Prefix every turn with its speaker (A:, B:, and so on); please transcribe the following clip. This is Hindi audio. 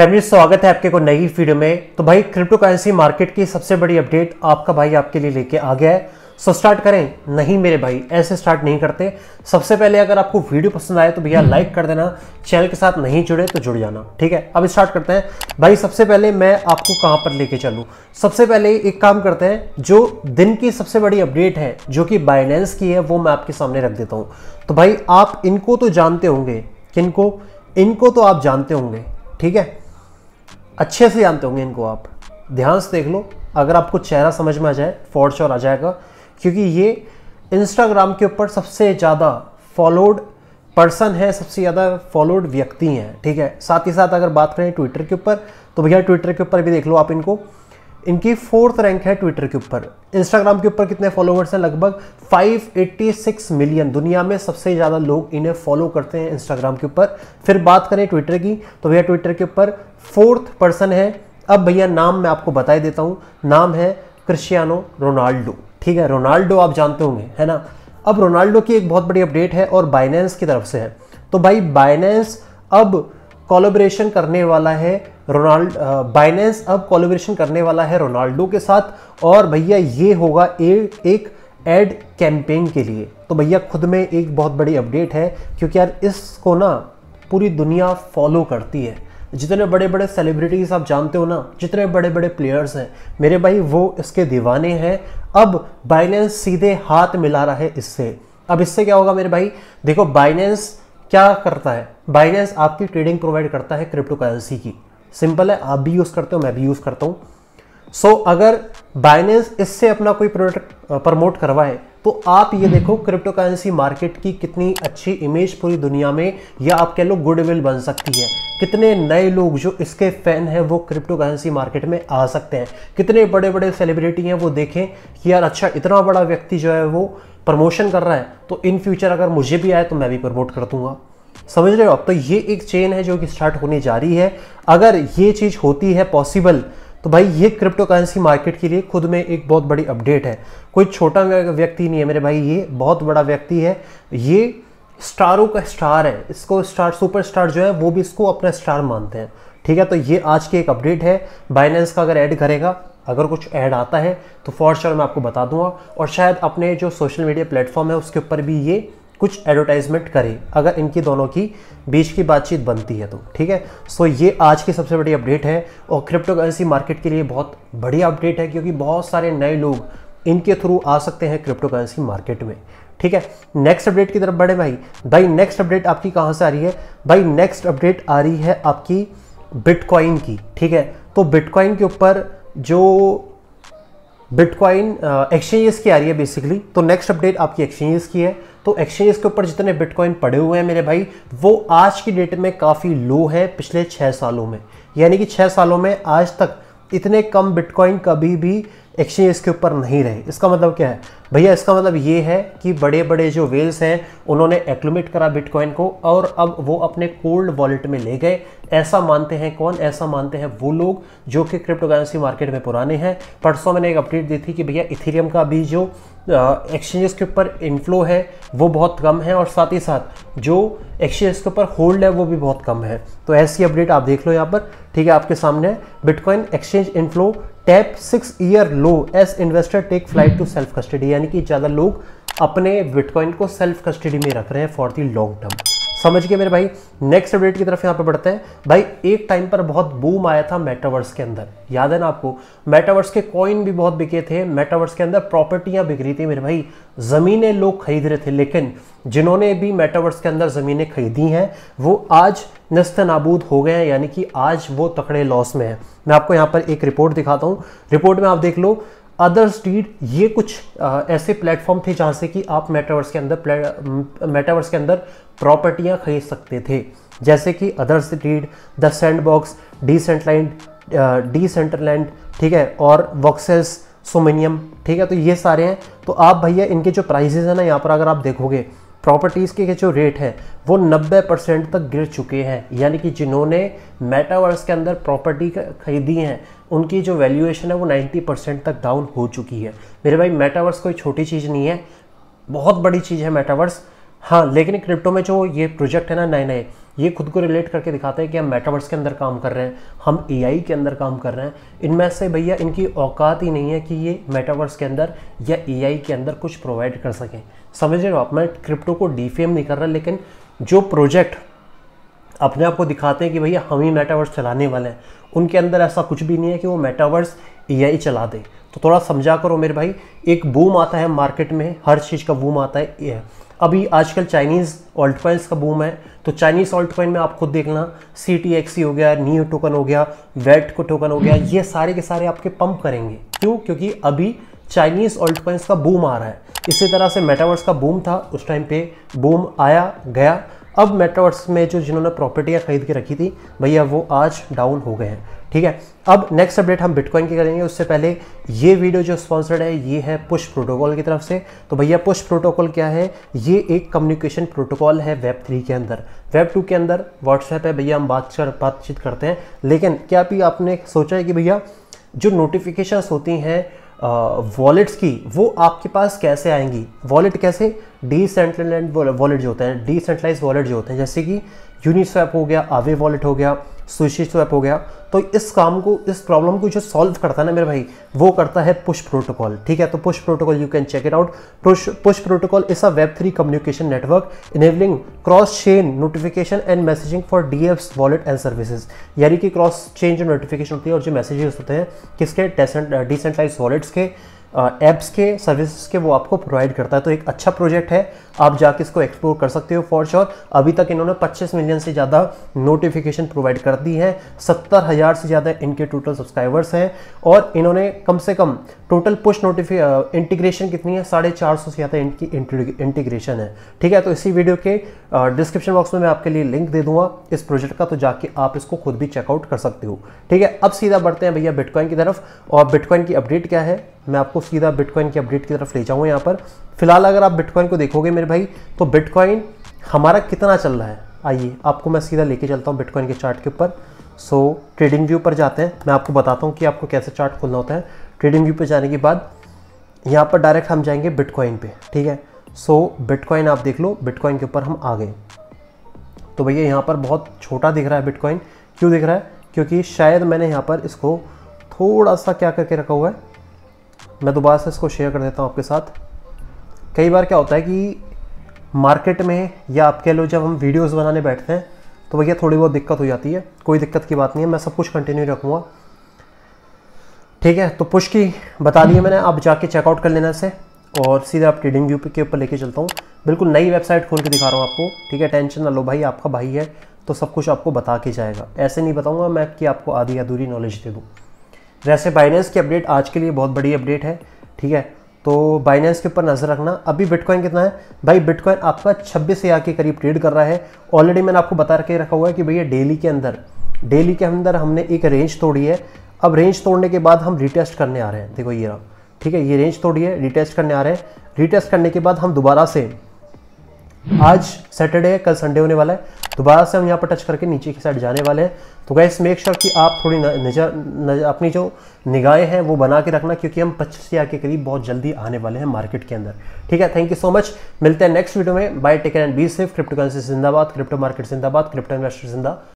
A: फैमिली स्वागत है आपके को नई वीडियो में तो भाई क्रिप्टो करेंसी मार्केट की सबसे बड़ी अपडेट आपका भाई आपके लिए लेके आ गया है सो स्टार्ट करें नहीं मेरे भाई ऐसे स्टार्ट नहीं करते सबसे पहले अगर आपको वीडियो पसंद आए तो भैया लाइक कर देना चैनल के साथ नहीं जुड़े तो जुड़ जाना ठीक है अब स्टार्ट करते हैं भाई सबसे पहले मैं आपको कहाँ पर लेके चलूँ सबसे पहले एक काम करते हैं जो दिन की सबसे बड़ी अपडेट है जो कि बाइनेंस की है वो मैं आपके सामने रख देता हूँ तो भाई आप इनको तो जानते होंगे किनको इनको तो आप जानते होंगे ठीक है अच्छे से जानते होंगे इनको आप ध्यान से देख लो अगर आपको चेहरा समझ में आ जाए फॉर श्योर आ जाएगा क्योंकि ये इंस्टाग्राम के ऊपर सबसे ज़्यादा फॉलोड पर्सन है सबसे ज़्यादा फॉलोड व्यक्ति हैं ठीक है साथ ही साथ अगर बात करें ट्विटर के ऊपर तो भैया ट्विटर के ऊपर भी देख लो आप इनको इनकी फोर्थ रैंक है ट्विटर के ऊपर इंस्टाग्राम के ऊपर कितने फॉलोवर्स हैं लगभग 586 मिलियन दुनिया में सबसे ज़्यादा लोग इन्हें फॉलो करते हैं इंस्टाग्राम के ऊपर फिर बात करें ट्विटर की तो भैया ट्विटर के ऊपर फोर्थ पर्सन है अब भैया नाम मैं आपको बताई देता हूँ नाम है क्रिश्चियानो रोनाल्डो ठीक है रोनाल्डो आप जानते होंगे है ना अब रोनाल्डो की एक बहुत बड़ी अपडेट है और बाइनेंस की तरफ से है तो भाई बाइनेंस अब कोलोब्रेशन करने वाला है रोनाल्ड बाइनेंस अब कोलोब्रेशन करने वाला है रोनाल्डो के साथ और भैया ये होगा ए, एक एड कैंपेन के लिए तो भैया खुद में एक बहुत बड़ी अपडेट है क्योंकि यार इसको ना पूरी दुनिया फॉलो करती है जितने बड़े बड़े सेलिब्रिटीज़ आप जानते हो ना जितने बड़े बड़े प्लेयर्स हैं मेरे भाई वो इसके दीवाने हैं अब बाइनेंस सीधे हाथ मिला रहा है इससे अब इससे क्या होगा मेरे भाई देखो बाइनेंस क्या करता है बाइनेंस आपकी ट्रेडिंग प्रोवाइड करता है क्रिप्टो करेंसी की सिंपल है आप भी यूज़ करते हो मैं भी यूज़ करता हूँ सो so, अगर बाइनेंस इससे अपना कोई प्रोडक्ट प्रमोट करवाए तो आप ये देखो क्रिप्टो करेंसी मार्केट की कितनी अच्छी इमेज पूरी दुनिया में या आप कह लो गुडविल बन सकती है कितने नए लोग जो इसके फैन हैं वो क्रिप्टो करेंसी मार्केट में आ सकते हैं कितने बड़े बड़े सेलिब्रिटी हैं वो देखें कि यार अच्छा इतना बड़ा व्यक्ति जो है वो प्रमोशन कर रहा है तो इन फ्यूचर अगर मुझे भी आए तो मैं भी प्रमोट कर दूंगा समझ रहे हो आप तो ये एक चेन है जो कि स्टार्ट होने जा रही है अगर ये चीज़ होती है पॉसिबल तो भाई ये क्रिप्टो करेंसी मार्केट के लिए खुद में एक बहुत बड़ी अपडेट है कोई छोटा व्यक्ति नहीं है मेरे भाई ये बहुत बड़ा व्यक्ति है ये स्टारों का स्टार है इसको स्टार सुपर स्टार जो है वो भी इसको अपना स्टार मानते हैं ठीक है तो ये आज की एक अपडेट है बाइनेंस का अगर ऐड करेगा अगर कुछ ऐड आता है तो फॉर श्योर मैं आपको बता दूंगा और शायद अपने जो सोशल मीडिया प्लेटफॉर्म है उसके ऊपर भी ये कुछ एडवर्टाइजमेंट करें अगर इनकी दोनों की बीच की बातचीत बनती है तो ठीक है सो ये आज की सबसे बड़ी अपडेट है और क्रिप्टो करेंसी मार्केट के लिए बहुत बढ़िया अपडेट है क्योंकि बहुत सारे नए लोग इनके थ्रू आ सकते हैं क्रिप्टो करेंसी मार्केट में ठीक है नेक्स्ट अपडेट की तरफ बढ़े भाई भाई नेक्स्ट अपडेट आपकी कहाँ से आ रही है भाई नेक्स्ट अपडेट आ रही है आपकी बिटकॉइन की ठीक है तो बिटकॉइन के ऊपर जो बिटकॉइन एक्सचेंजेस uh, की आ रही है बेसिकली तो नेक्स्ट अपडेट आपकी एक्सचेंजेस की है तो एक्सचेंजेस के ऊपर जितने बिटकॉइन पड़े हुए हैं मेरे भाई वो आज की डेट में काफ़ी लो है पिछले छः सालों में यानी कि छः सालों में आज तक इतने कम बिटकॉइन कभी भी एक्सचेंज के ऊपर नहीं रहे इसका मतलब क्या है भैया इसका मतलब ये है कि बड़े बड़े जो वेल्स हैं उन्होंने एक्लोमेट करा बिटकॉइन को और अब वो अपने कोल्ड वॉलेट में ले गए ऐसा मानते हैं कौन ऐसा मानते हैं वो लोग जो कि क्रिप्टोकरेंसी मार्केट में पुराने हैं परसों मैंने एक अपडेट दी थी कि भैया इथेरियम का भी जो एक्सचेंजेस के ऊपर इनफ्लो है वो बहुत कम है और साथ ही साथ जो एक्सचेंजेस के ऊपर होल्ड है वो भी बहुत कम है तो ऐसी अपडेट आप देख लो यहाँ पर ठीक है आपके सामने bitcoin exchange inflow tap six year low as investor take flight to self custody यानी कि ज़्यादा लोग अपने बिटकॉइन को सेल्फ कस्टडी में रख रहे हैं फॉर दी लॉन्ग टर्म समझ गए मेरे भाई नेक्स्ट अपडेट की तरफ यहाँ पे बढ़ते हैं भाई एक टाइम पर बहुत बूम आया था मेटावर्स के अंदर याद है ना आपको मेटावर्स के कॉइन भी बहुत बिके थे मेटावर्स के अंदर प्रॉपर्टियाँ बिक रही थी मेरे भाई ज़मीनें लोग खरीद रहे थे लेकिन जिन्होंने भी मेटावर्स के अंदर ज़मीनें खरीदी हैं वो आज नस्त नाबूद हो गए हैं यानी कि आज वो तकड़े लॉस में है मैं आपको यहाँ पर एक रिपोर्ट दिखाता हूँ रिपोर्ट में आप देख लो अदर्स डीड ये कुछ आ, ऐसे प्लेटफॉर्म थे जहाँ से कि आप मेटावर्स के अंदर मेटावर्स के अंदर प्रॉपर्टियाँ खरीद सकते थे जैसे कि अदर्स डीड द सेंड बॉक्स डिसेंटलाइंड डिसेंटरलैंड ठीक है और वॉक्सेस सोमिनियम ठीक है तो ये सारे हैं तो आप भैया इनके जो प्राइजेज़ हैं ना यहाँ पर अगर आप देखोगे प्रॉपर्टीज़ के जो रेट हैं वो 90 परसेंट तक गिर चुके हैं यानी कि जिन्होंने मेटावर्स के अंदर प्रॉपर्टी खरीदी हैं उनकी जो वैल्यूएशन है वो 90 परसेंट तक डाउन हो चुकी है मेरे भाई मेटावर्स कोई छोटी चीज़ नहीं है बहुत बड़ी चीज़ है मेटावर्स हाँ लेकिन क्रिप्टो में जो ये प्रोजेक्ट है ना नए नए ये खुद को रिलेट करके दिखाते हैं कि हम मेटावर्स के अंदर काम कर रहे हैं हम एआई के अंदर काम कर रहे हैं इनमें से भैया इनकी औकात ही नहीं है कि ये मेटावर्स के अंदर या एआई के अंदर कुछ प्रोवाइड कर सकें समझ रहे हो आप मैं क्रिप्टो को डीफेम नहीं कर रहा लेकिन जो प्रोजेक्ट अपने आप को दिखाते हैं कि भैया हम ही मेटावर्स चलाने वाले हैं उनके अंदर ऐसा कुछ भी नहीं है कि वो मेटावर्स ए चला दे तो थोड़ा समझा करो मेरे भाई एक बूम आता है मार्केट में हर चीज़ का बूम आता है ये अभी आजकल चाइनीज़ ऑल्ट का बूम है तो चाइनीज़ ऑल्ट में आप खुद देखना सी टी एक्सी हो गया न्यू टोकन हो गया वेट को टोकन हो गया ये सारे के सारे आपके पंप करेंगे क्यों क्योंकि अभी चाइनीज़ ऑल्ट का बूम आ रहा है इसी तरह से मेटावर्स का बूम था उस टाइम पे बूम आया गया अब मेटावर्स में जो जिन्होंने प्रॉपर्टियाँ खरीद के रखी थी भैया वो आज डाउन हो गए हैं ठीक है अब नेक्स्ट अपडेट हम बिटकॉइन की करेंगे उससे पहले ये वीडियो जो स्पॉन्सर्ड है ये है पुश प्रोटोकॉल की तरफ से तो भैया पुश प्रोटोकॉल क्या है ये एक कम्युनिकेशन प्रोटोकॉल है वेब थ्री के अंदर वेब टू के अंदर व्हाट्सएप है भैया हम बात कर बातचीत करते हैं लेकिन क्या भी आपने सोचा है कि भैया जो नोटिफिकेशंस होती हैं वॉलेट्स की वो आपके पास कैसे आएंगी वॉलेट कैसे डिसेंट्रलाइज वॉलेट जो होते हैं डिसेंट्रलाइज वॉलेट जो होते हैं जैसे कि यूनिस्वैप हो गया आवे वॉलेट हो गया सुशी स्वैप हो गया तो इस काम को इस प्रॉब्लम को जो सॉल्व करता है ना मेरे भाई वो करता है पुश प्रोटोकॉल ठीक है तो push protocol you can check it out push protocol is a web three communication network enabling cross chain notification and messaging for D wallet and services यानी कि क्रॉस चेन जो नोटिफिकेशन होती है और जो मैसेजेस होते हैं किसके डिसेंट्राइज वॉलेट्स के एप्स के सर्विसेज के वो आपको प्रोवाइड करता है तो एक अच्छा प्रोजेक्ट है आप जाके इसको एक्सप्लोर कर सकते हो फॉर श्योर अभी तक इन्होंने 25 मिलियन से ज़्यादा नोटिफिकेशन प्रोवाइड कर दी है सत्तर हज़ार से ज़्यादा इनके टोटल सब्सक्राइबर्स हैं और इन्होंने कम से कम टोटल पुश नोटिफि इंटीग्रेशन कितनी है साढ़े चार सौ से ज़्यादा इनकी इंटीग्रेशन है ठीक है तो इसी वीडियो के डिस्क्रिप्शन बॉक्स में मैं आपके लिए लिंक दे दूंगा इस प्रोजेक्ट का तो जाके आप इसको खुद भी चेकआउट कर सकते हो ठीक है अब सीधा बढ़ते हैं भैया बिटकॉइन की तरफ और बिटकॉइन की अपडेट क्या है मैं आपको सीधा बिटकॉइन के अपडेट की तरफ ले जाऊँ यहाँ पर फिलहाल अगर आप बिटकॉइन को देखोगे मेरे भाई तो बिटकॉइन हमारा कितना चल रहा है आइए आपको मैं सीधा लेके चलता हूँ बिटकॉइन के चार्ट के ऊपर सो ट्रेडिंग व्यू पर जाते हैं मैं आपको बताता हूँ कि आपको कैसे चार्ट खोलना होता है ट्रेडिंग व्यू पर जाने के बाद यहाँ पर डायरेक्ट हम जाएंगे बिटकॉइन पे ठीक है सो so, बिटकॉइन आप देख लो बिटकॉइन के ऊपर हम आ गए तो भैया यहाँ पर बहुत छोटा दिख रहा है बिटकॉइन क्यों दिख रहा है क्योंकि शायद मैंने यहाँ पर इसको थोड़ा सा क्या करके रखा हुआ है मैं दोबारा से इसको शेयर कर देता हूँ आपके साथ कई बार क्या होता है कि मार्केट में या आप कह लो जब हम वीडियोस बनाने बैठते हैं तो भैया थोड़ी बहुत दिक्कत हो जाती है कोई दिक्कत की बात नहीं है मैं सब कुछ कंटिन्यू रखूँगा ठीक है तो पुश की बता दी है मैंने आप जाके चेकआउट कर लेना इसे और सीधे आप ट्रेडिंग व्यू के ऊपर लेके चलता हूँ बिल्कुल नई वेबसाइट खोल के दिखा रहा हूँ आपको ठीक है टेंशन ना लो भाई आपका भाई है तो सब कुछ आपको बता के जाएगा ऐसे नहीं बताऊँगा मैं कि आपको आधी अधूरी नॉलेज दे दूँ वैसे बाइनेंस की अपडेट आज के लिए बहुत बड़ी अपडेट है ठीक है तो बाइनेंस के ऊपर नज़र रखना अभी बिटकॉइन कितना है भाई बिटकॉइन आपका छब्बीस हज़ार के करीब ट्रेड कर रहा है ऑलरेडी मैंने आपको बता के रखा हुआ है कि भैया डेली के अंदर डेली के अंदर हमने एक रेंज तोड़ी है अब रेंज तोड़ने के बाद हम रिटेस्ट करने आ रहे हैं देखो ये रहा ठीक है ये रेंज तोड़ी है रिटेस्ट करने आ रहे हैं रिटेस्ट करने के बाद हम दोबारा से आज सैटरडे है कल संडे होने वाला है दोबारा से हम यहाँ पर टच करके नीचे की साइड जाने वाले हैं तो गैस मेक श्योर कि आप थोड़ी नज़र अपनी जो निगाहें हैं वो बना के रखना क्योंकि हम पच्चीस हज़ार के करीब बहुत जल्दी आने वाले हैं मार्केट के अंदर ठीक है थैंक यू सो मच मिलते हैं नेक्स्ट वीडियो में bye take and be safe cryptocurrency जिंदाबाद क्रिप्टो मार्केट जिंदाबाद क्रिप्टो इन्वेस्टर जिंदा